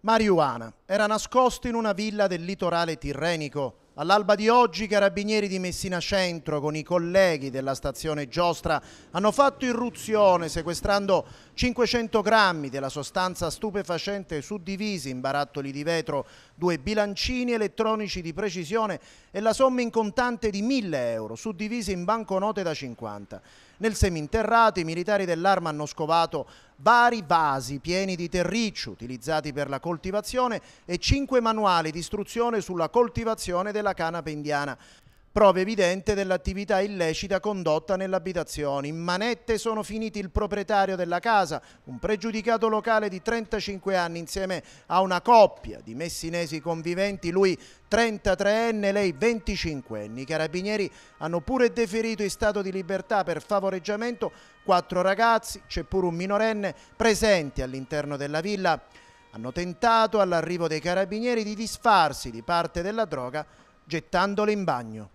marijuana. Era nascosto in una villa del litorale tirrenico. All'alba di oggi i carabinieri di Messina Centro con i colleghi della stazione Giostra hanno fatto irruzione sequestrando 500 grammi della sostanza stupefacente suddivisi in barattoli di vetro, due bilancini elettronici di precisione e la somma in contante di 1000 euro suddivisi in banconote da 50. Nel seminterrato i militari dell'arma hanno scovato vari vasi pieni di terriccio utilizzati per la coltivazione e cinque manuali di istruzione sulla coltivazione della canapa indiana prova evidente dell'attività illecita condotta nell'abitazione. In manette sono finiti il proprietario della casa, un pregiudicato locale di 35 anni insieme a una coppia di messinesi conviventi, lui 33enne, lei 25enne. I carabinieri hanno pure deferito in stato di libertà per favoreggiamento quattro ragazzi, c'è pure un minorenne, presente all'interno della villa. Hanno tentato all'arrivo dei carabinieri di disfarsi di parte della droga gettandole in bagno.